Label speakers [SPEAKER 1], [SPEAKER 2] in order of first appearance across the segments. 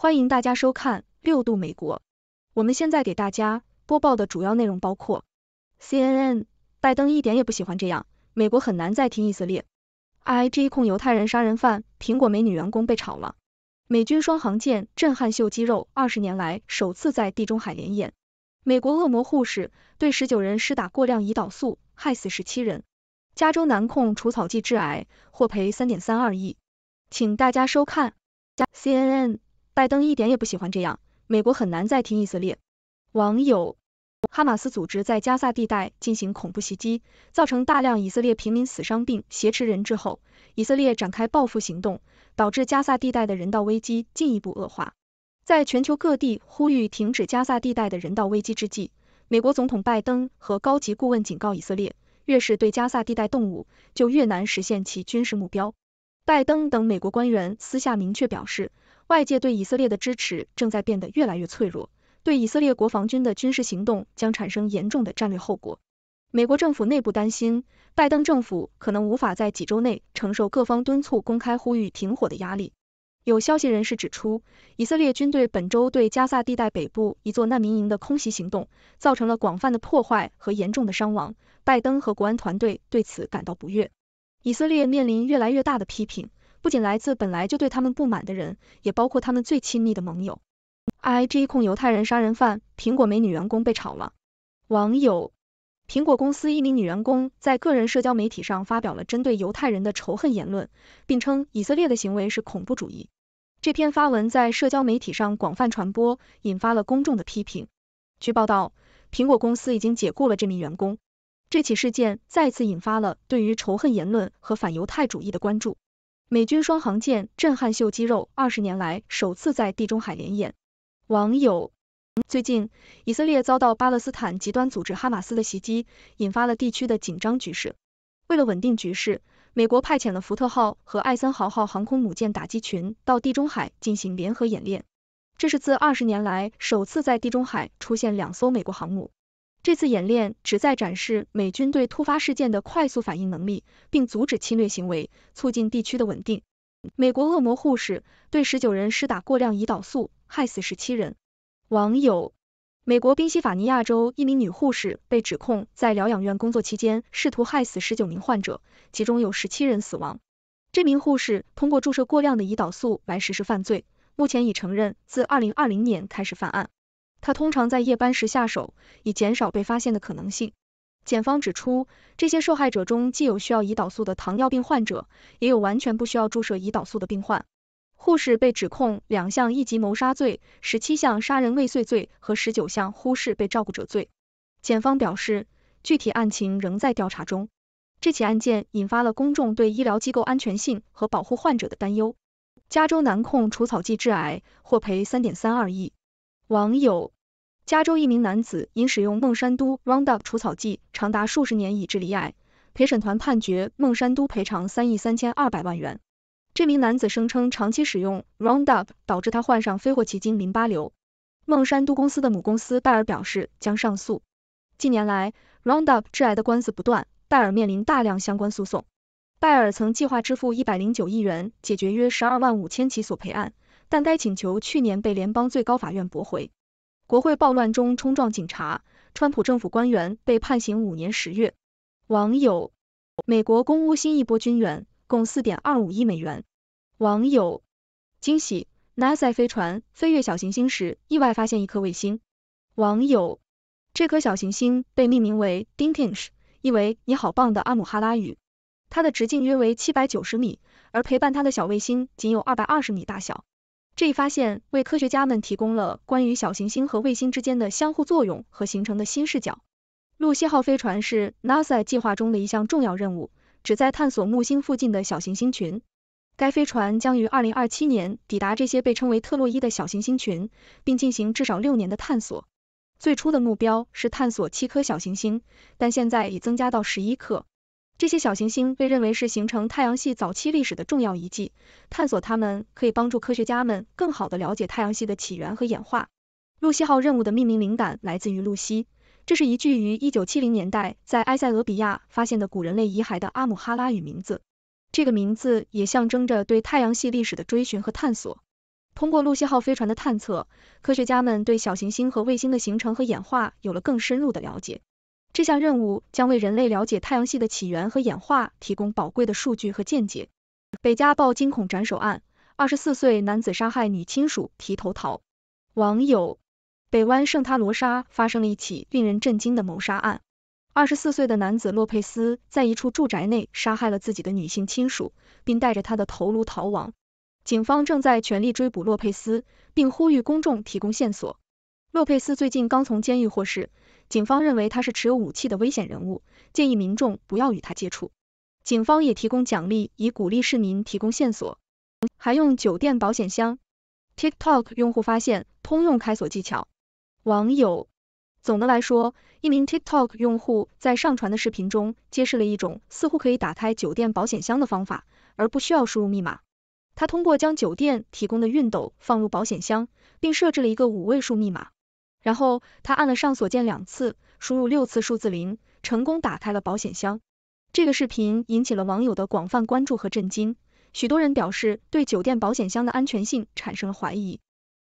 [SPEAKER 1] 欢迎大家收看六度美国。我们现在给大家播报的主要内容包括：C N N，拜登一点也不喜欢这样，美国很难再听以色列。I G 控犹太人杀人犯，苹果美女员工被炒了。美军双航舰震撼秀肌肉，二十年来首次在地中海联演。美国恶魔护士对十九人施打过量胰岛素，害死十七人。加州男控除草剂致癌，获赔三点三二亿。请大家收看 C N N。拜登一点也不喜欢这样，美国很难再听以色列。网友：哈马斯组织在加萨地带进行恐怖袭击，造成大量以色列平民死伤并挟持人质后，以色列展开报复行动，导致加萨地带的人道危机进一步恶化。在全球各地呼吁停止加萨地带的人道危机之际，美国总统拜登和高级顾问警告以色列，越是对加萨地带动武，就越难实现其军事目标。拜登等美国官员私下明确表示。外界对以色列的支持正在变得越来越脆弱，对以色列国防军的军事行动将产生严重的战略后果。美国政府内部担心，拜登政府可能无法在几周内承受各方敦促公开呼吁停火的压力。有消息人士指出，以色列军队本周对加萨地带北部一座难民营的空袭行动，造成了广泛的破坏和严重的伤亡。拜登和国安团队对此感到不悦，以色列面临越来越大的批评。不仅来自本来就对他们不满的人，也包括他们最亲密的盟友。I G 控犹太人杀人犯，苹果美女员工被炒了。网友：苹果公司一名女员工在个人社交媒体上发表了针对犹太人的仇恨言论，并称以色列的行为是恐怖主义。这篇发文在社交媒体上广泛传播，引发了公众的批评。据报道，苹果公司已经解雇了这名员工。这起事件再次引发了对于仇恨言论和反犹太主义的关注。美军双航母震撼秀肌肉，二十年来首次在地中海联演。网友：最近，以色列遭到巴勒斯坦极端组织哈马斯的袭击，引发了地区的紧张局势。为了稳定局势，美国派遣了福特号和艾森豪号航空母舰打击群到地中海进行联合演练。这是自二十年来首次在地中海出现两艘美国航母。这次演练旨在展示美军对突发事件的快速反应能力，并阻止侵略行为，促进地区的稳定。美国恶魔护士对十九人施打过量胰岛素，害死十七人。网友：美国宾夕法尼亚州一名女护士被指控在疗养院工作期间，试图害死十九名患者，其中有十七人死亡。这名护士通过注射过量的胰岛素来实施犯罪，目前已承认自二零二零年开始犯案。他通常在夜班时下手，以减少被发现的可能性。检方指出，这些受害者中既有需要胰岛素的糖尿病患者，也有完全不需要注射胰岛素的病患。护士被指控两项一级谋杀罪、十七项杀人未遂罪和十九项忽视被照顾者罪。检方表示，具体案情仍在调查中。这起案件引发了公众对医疗机构安全性和保护患者的担忧。加州南控除草剂致癌，获赔三点三二亿。网友：加州一名男子因使用孟山都 Roundup 除草剂长达数十年，以致罹癌。陪审团判决孟山都赔偿三亿三千二百万元。这名男子声称长期使用 Roundup 导致他患上非霍奇金淋巴瘤。孟山都公司的母公司拜尔表示将上诉。近年来，Roundup 致癌的官司不断，拜尔面临大量相关诉讼。拜尔曾计划支付一百零九亿元解决约十二万五千起索赔案。但该请求去年被联邦最高法院驳回。国会暴乱中冲撞警察，川普政府官员被判刑五年。十月，网友美国公屋新一波军援，共四点二五亿美元。网友惊喜，NASA 飞船飞越小行星时意外发现一颗卫星。网友这颗小行星被命名为 Dinkins，意为“你好棒”的阿姆哈拉语。它的直径约为七百九十米，而陪伴它的小卫星仅有二百二十米大小。这一发现为科学家们提供了关于小行星和卫星之间的相互作用和形成的新视角。路西号飞船是 NASA 计划中的一项重要任务，旨在探索木星附近的小行星群。该飞船将于2027年抵达这些被称为特洛伊的小行星群，并进行至少六年的探索。最初的目标是探索七颗小行星，但现在已增加到十一颗。这些小行星被认为是形成太阳系早期历史的重要遗迹，探索它们可以帮助科学家们更好地了解太阳系的起源和演化。露西号任务的命名灵感来自于露西，这是一具于一九七零年代在埃塞俄比亚发现的古人类遗骸的阿姆哈拉语名字。这个名字也象征着对太阳系历史的追寻和探索。通过露西号飞船的探测，科学家们对小行星和卫星的形成和演化有了更深入的了解。这项任务将为人类了解太阳系的起源和演化提供宝贵的数据和见解。北加暴惊恐斩首案：二十四岁男子杀害女亲属提头逃。网友：北湾圣塔罗莎发生了一起令人震惊的谋杀案，二十四岁的男子洛佩斯在一处住宅内杀害了自己的女性亲属，并带着他的头颅逃亡。警方正在全力追捕洛佩斯，并呼吁公众提供线索。洛佩斯最近刚从监狱获释，警方认为他是持有武器的危险人物，建议民众不要与他接触。警方也提供奖励以鼓励市民提供线索，还用酒店保险箱。TikTok 用户发现通用开锁技巧，网友总的来说，一名 TikTok 用户在上传的视频中揭示了一种似乎可以打开酒店保险箱的方法，而不需要输入密码。他通过将酒店提供的熨斗放入保险箱，并设置了一个五位数密码。然后他按了上锁键两次，输入六次数字零，成功打开了保险箱。这个视频引起了网友的广泛关注和震惊，许多人表示对酒店保险箱的安全性产生了怀疑。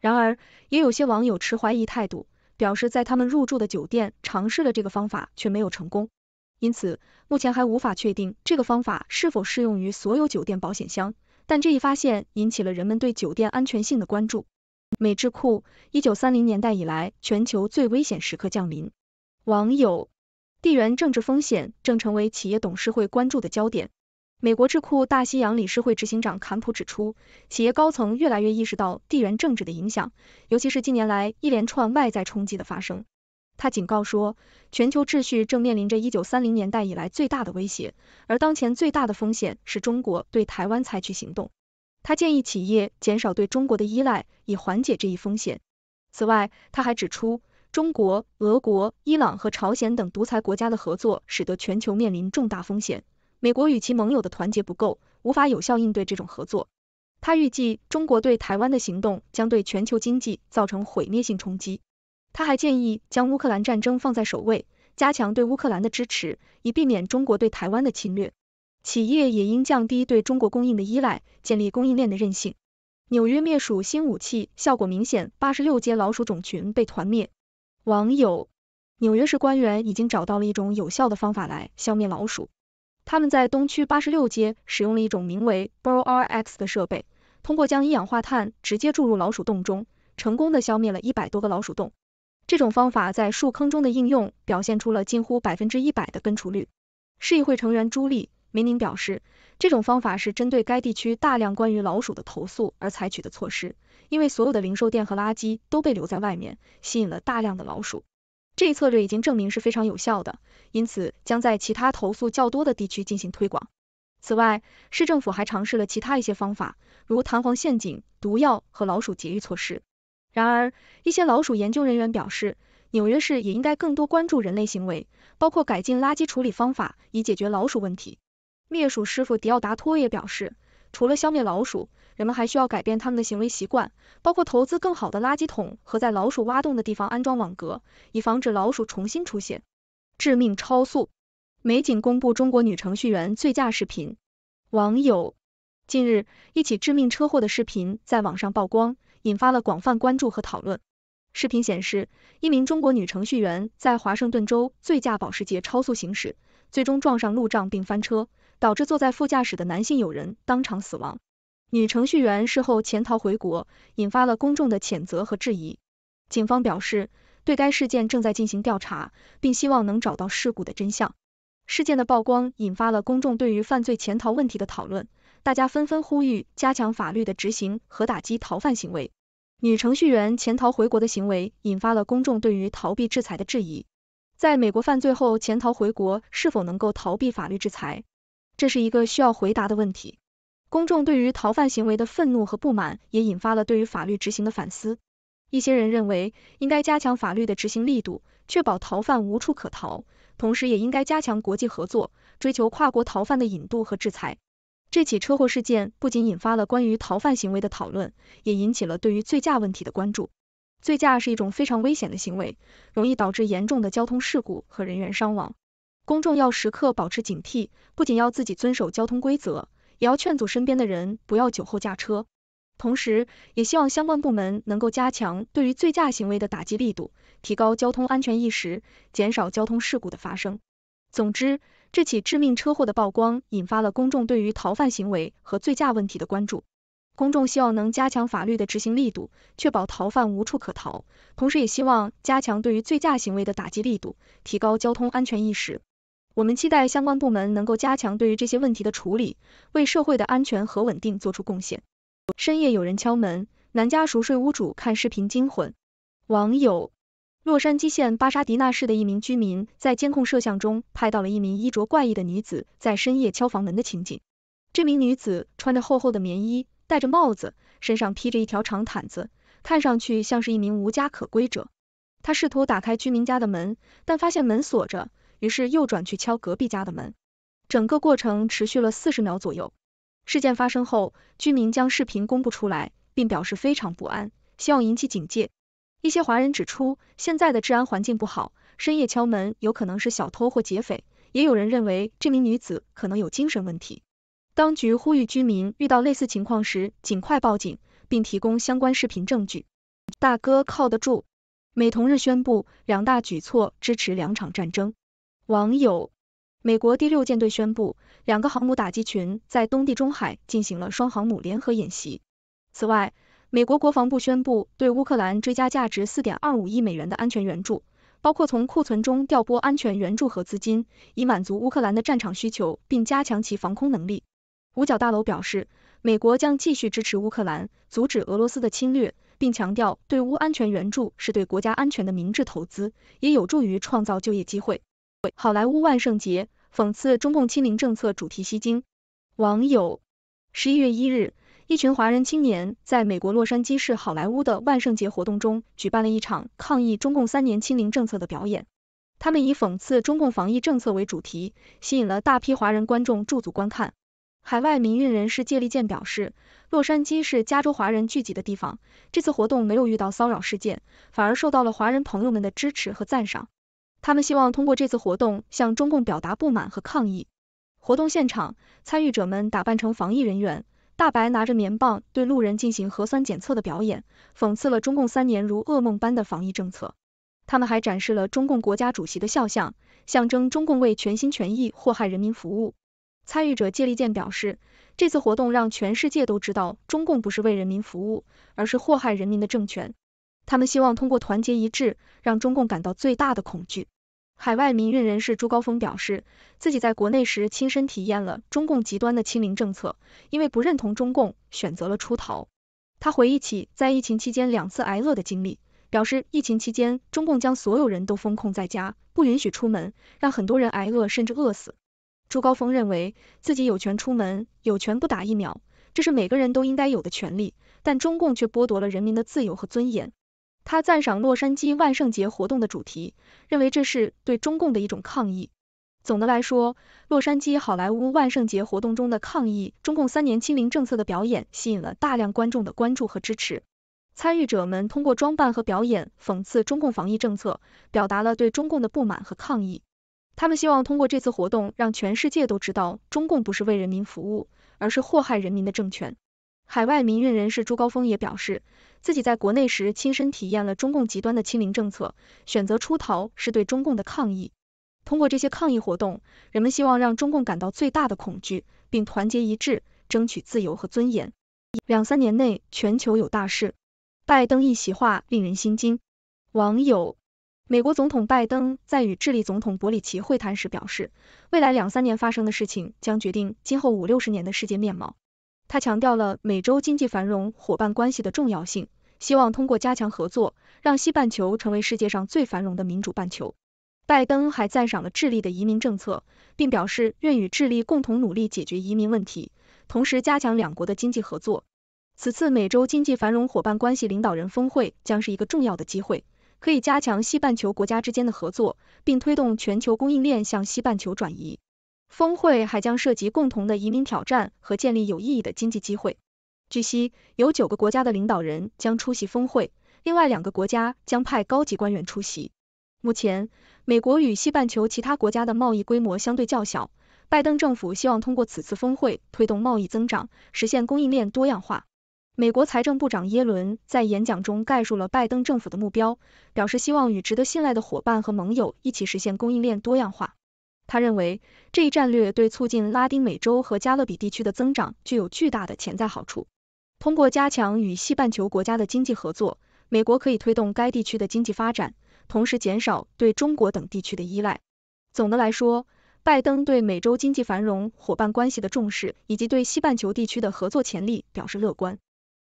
[SPEAKER 1] 然而，也有些网友持怀疑态度，表示在他们入住的酒店尝试了这个方法却没有成功。因此，目前还无法确定这个方法是否适用于所有酒店保险箱，但这一发现引起了人们对酒店安全性的关注。美智库：一九三零年代以来，全球最危险时刻降临。网友：地缘政治风险正成为企业董事会关注的焦点。美国智库大西洋理事会执行长坎普指出，企业高层越来越意识到地缘政治的影响，尤其是近年来一连串外在冲击的发生。他警告说，全球秩序正面临着一九三零年代以来最大的威胁，而当前最大的风险是中国对台湾采取行动。他建议企业减少对中国的依赖，以缓解这一风险。此外，他还指出，中国、俄国、伊朗和朝鲜等独裁国家的合作使得全球面临重大风险。美国与其盟友的团结不够，无法有效应对这种合作。他预计，中国对台湾的行动将对全球经济造成毁灭性冲击。他还建议将乌克兰战争放在首位，加强对乌克兰的支持，以避免中国对台湾的侵略。企业也应降低对中国供应的依赖，建立供应链的韧性。纽约灭鼠新武器效果明显，八十六街老鼠种群被团灭。网友：纽约市官员已经找到了一种有效的方法来消灭老鼠。他们在东区八十六街使用了一种名为 BorR X 的设备，通过将一氧化碳直接注入老鼠洞中，成功的消灭了一百多个老鼠洞。这种方法在树坑中的应用表现出了近乎百分之一百的根除率。市议会成员朱莉。梅宁表示，这种方法是针对该地区大量关于老鼠的投诉而采取的措施，因为所有的零售店和垃圾都被留在外面，吸引了大量的老鼠。这一策略已经证明是非常有效的，因此将在其他投诉较多的地区进行推广。此外，市政府还尝试了其他一些方法，如弹簧陷阱、毒药和老鼠节育措施。然而，一些老鼠研究人员表示，纽约市也应该更多关注人类行为，包括改进垃圾处理方法，以解决老鼠问题。灭鼠师傅迪奥达托也表示，除了消灭老鼠，人们还需要改变他们的行为习惯，包括投资更好的垃圾桶和在老鼠挖洞的地方安装网格，以防止老鼠重新出现。致命超速，美景公布中国女程序员醉驾视频，网友。近日，一起致命车祸的视频在网上曝光，引发了广泛关注和讨论。视频显示，一名中国女程序员在华盛顿州醉驾保时捷超速行驶。最终撞上路障并翻车，导致坐在副驾驶的男性友人当场死亡。女程序员事后潜逃回国，引发了公众的谴责和质疑。警方表示，对该事件正在进行调查，并希望能找到事故的真相。事件的曝光引发了公众对于犯罪潜逃问题的讨论，大家纷纷呼吁加强法律的执行和打击逃犯行为。女程序员潜逃回国的行为引发了公众对于逃避制裁的质疑。在美国犯罪后潜逃回国，是否能够逃避法律制裁，这是一个需要回答的问题。公众对于逃犯行为的愤怒和不满，也引发了对于法律执行的反思。一些人认为，应该加强法律的执行力度，确保逃犯无处可逃，同时也应该加强国际合作，追求跨国逃犯的引渡和制裁。这起车祸事件不仅引发了关于逃犯行为的讨论，也引起了对于醉驾问题的关注。醉驾是一种非常危险的行为，容易导致严重的交通事故和人员伤亡。公众要时刻保持警惕，不仅要自己遵守交通规则，也要劝阻身边的人不要酒后驾车。同时，也希望相关部门能够加强对于醉驾行为的打击力度，提高交通安全意识，减少交通事故的发生。总之，这起致命车祸的曝光，引发了公众对于逃犯行为和醉驾问题的关注。公众希望能加强法律的执行力度，确保逃犯无处可逃，同时也希望加强对于醉驾行为的打击力度，提高交通安全意识。我们期待相关部门能够加强对于这些问题的处理，为社会的安全和稳定做出贡献。深夜有人敲门，男家熟睡屋主看视频惊魂。网友：洛杉矶县巴沙迪纳市的一名居民在监控摄像中拍到了一名衣着怪异的女子在深夜敲房门的情景。这名女子穿着厚厚的棉衣。戴着帽子，身上披着一条长毯子，看上去像是一名无家可归者。他试图打开居民家的门，但发现门锁着，于是又转去敲隔壁家的门。整个过程持续了四十秒左右。事件发生后，居民将视频公布出来，并表示非常不安，希望引起警戒。一些华人指出，现在的治安环境不好，深夜敲门有可能是小偷或劫匪。也有人认为，这名女子可能有精神问题。当局呼吁居民遇到类似情况时，尽快报警，并提供相关视频证据。大哥靠得住。美同日宣布两大举措支持两场战争。网友：美国第六舰队宣布，两个航母打击群在东地中海进行了双航母联合演习。此外，美国国防部宣布对乌克兰追加价值四点二五亿美元的安全援助，包括从库存中调拨安全援助和资金，以满足乌克兰的战场需求，并加强其防空能力。五角大楼表示，美国将继续支持乌克兰，阻止俄罗斯的侵略，并强调对乌安全援助是对国家安全的明智投资，也有助于创造就业机会。好莱坞万圣节讽刺中共清零政策主题吸睛，网友：十一月一日，一群华人青年在美国洛杉矶市好莱坞的万圣节活动中，举办了一场抗议中共三年清零政策的表演。他们以讽刺中共防疫政策为主题，吸引了大批华人观众驻足观看。海外民运人士借力健表示，洛杉矶是加州华人聚集的地方，这次活动没有遇到骚扰事件，反而受到了华人朋友们的支持和赞赏。他们希望通过这次活动向中共表达不满和抗议。活动现场，参与者们打扮成防疫人员，大白拿着棉棒对路人进行核酸检测的表演，讽刺了中共三年如噩梦般的防疫政策。他们还展示了中共国家主席的肖像，象征中共为全心全意祸害人民服务。参与者借力健表示，这次活动让全世界都知道中共不是为人民服务，而是祸害人民的政权。他们希望通过团结一致，让中共感到最大的恐惧。海外民运人士朱高峰表示，自己在国内时亲身体验了中共极端的亲民政策，因为不认同中共，选择了出逃。他回忆起在疫情期间两次挨饿的经历，表示疫情期间中共将所有人都封控在家，不允许出门，让很多人挨饿甚至饿死。朱高峰认为自己有权出门，有权不打疫苗，这是每个人都应该有的权利。但中共却剥夺了人民的自由和尊严。他赞赏洛杉矶万圣节活动的主题，认为这是对中共的一种抗议。总的来说，洛杉矶好莱坞万圣节活动中的抗议中共三年清零政策的表演，吸引了大量观众的关注和支持。参与者们通过装扮和表演，讽刺中共防疫政策，表达了对中共的不满和抗议。他们希望通过这次活动，让全世界都知道中共不是为人民服务，而是祸害人民的政权。海外民运人士朱高峰也表示，自己在国内时亲身体验了中共极端的亲民政策，选择出逃是对中共的抗议。通过这些抗议活动，人们希望让中共感到最大的恐惧，并团结一致，争取自由和尊严。两三年内全球有大事，拜登一席话令人心惊。网友。美国总统拜登在与智利总统博里奇会谈时表示，未来两三年发生的事情将决定今后五六十年的世界面貌。他强调了美洲经济繁荣伙伴关系的重要性，希望通过加强合作，让西半球成为世界上最繁荣的民主半球。拜登还赞赏了智利的移民政策，并表示愿与智利共同努力解决移民问题，同时加强两国的经济合作。此次美洲经济繁荣伙伴关系领导人峰会将是一个重要的机会。可以加强西半球国家之间的合作，并推动全球供应链向西半球转移。峰会还将涉及共同的移民挑战和建立有意义的经济机会。据悉，有九个国家的领导人将出席峰会，另外两个国家将派高级官员出席。目前，美国与西半球其他国家的贸易规模相对较小，拜登政府希望通过此次峰会推动贸易增长，实现供应链多样化。美国财政部长耶伦在演讲中概述了拜登政府的目标，表示希望与值得信赖的伙伴和盟友一起实现供应链多样化。他认为这一战略对促进拉丁美洲和加勒比地区的增长具有巨大的潜在好处。通过加强与西半球国家的经济合作，美国可以推动该地区的经济发展，同时减少对中国等地区的依赖。总的来说，拜登对美洲经济繁荣、伙伴关系的重视以及对西半球地区的合作潜力表示乐观。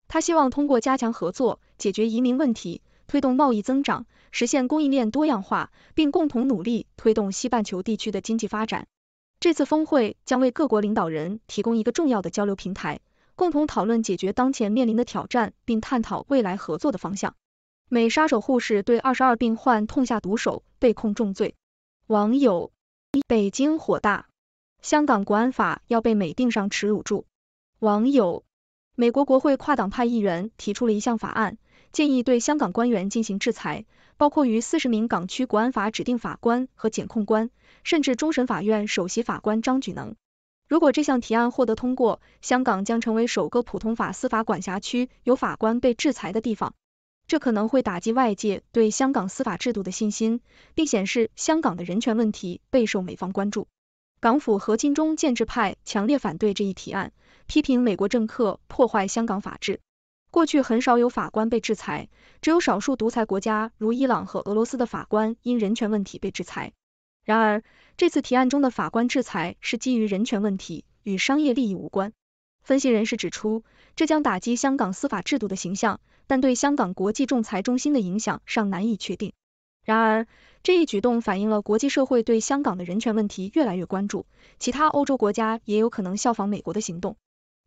[SPEAKER 1] 他希望通过加强合作，解决移民问题，推动贸易增长，实现供应链多样化，并共同努力推动西半球地区的经济发展。这次峰会将为各国领导人提供一个重要的交流平台，共同讨论解决当前面临的挑战，并探讨未来合作的方向。美杀手护士对二十二病患痛下毒手，被控重罪。网友：北京火大，香港国安法要被美定上耻辱柱。网友。美国国会跨党派议员提出了一项法案，建议对香港官员进行制裁，包括于四十名港区国安法指定法官和检控官，甚至终审法院首席法官张举能。如果这项提案获得通过，香港将成为首个普通法司法管辖区有法官被制裁的地方。这可能会打击外界对香港司法制度的信心，并显示香港的人权问题备受美方关注。港府和金钟建制派强烈反对这一提案，批评美国政客破坏香港法治。过去很少有法官被制裁，只有少数独裁国家如伊朗和俄罗斯的法官因人权问题被制裁。然而，这次提案中的法官制裁是基于人权问题，与商业利益无关。分析人士指出，这将打击香港司法制度的形象，但对香港国际仲裁中心的影响尚难以确定。然而，这一举动反映了国际社会对香港的人权问题越来越关注。其他欧洲国家也有可能效仿美国的行动。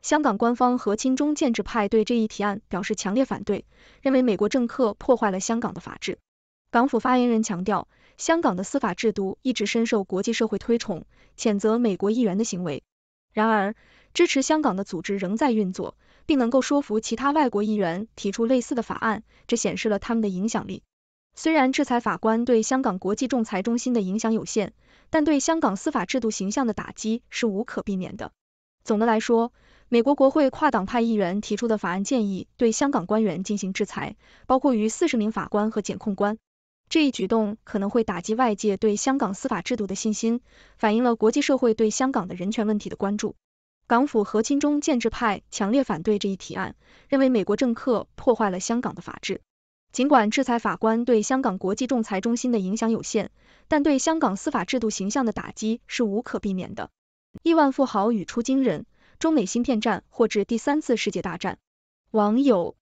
[SPEAKER 1] 香港官方和亲中建制派对这一提案表示强烈反对，认为美国政客破坏了香港的法治。港府发言人强调，香港的司法制度一直深受国际社会推崇，谴责美国议员的行为。然而，支持香港的组织仍在运作，并能够说服其他外国议员提出类似的法案，这显示了他们的影响力。虽然制裁法官对香港国际仲裁中心的影响有限，但对香港司法制度形象的打击是无可避免的。总的来说，美国国会跨党派议员提出的法案建议对香港官员进行制裁，包括于四十名法官和检控官。这一举动可能会打击外界对香港司法制度的信心，反映了国际社会对香港的人权问题的关注。港府和亲中建制派强烈反对这一提案，认为美国政客破坏了香港的法治。尽管制裁法官对香港国际仲裁中心的影响有限，但对香港司法制度形象的打击是无可避免的。亿万富豪语出惊人，中美芯片战或致第三次世界大战。网友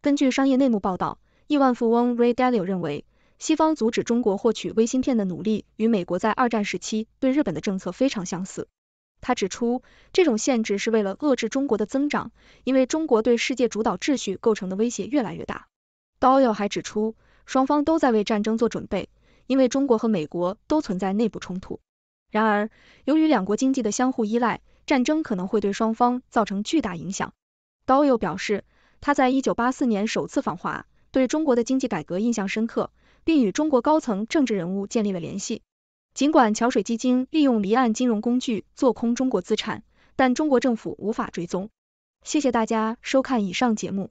[SPEAKER 1] 根据商业内幕报道，亿万富翁 Ray Dalio 认为，西方阻止中国获取微芯片的努力与美国在二战时期对日本的政策非常相似。他指出，这种限制是为了遏制中国的增长，因为中国对世界主导秩序构成的威胁越来越大。Doyle 还指出，双方都在为战争做准备，因为中国和美国都存在内部冲突。然而，由于两国经济的相互依赖，战争可能会对双方造成巨大影响。Doyle 表示，他在1984年首次访华，对中国的经济改革印象深刻，并与中国高层政治人物建立了联系。尽管桥水基金利用离岸金融工具做空中国资产，但中国政府无法追踪。谢谢大家收看以上节目。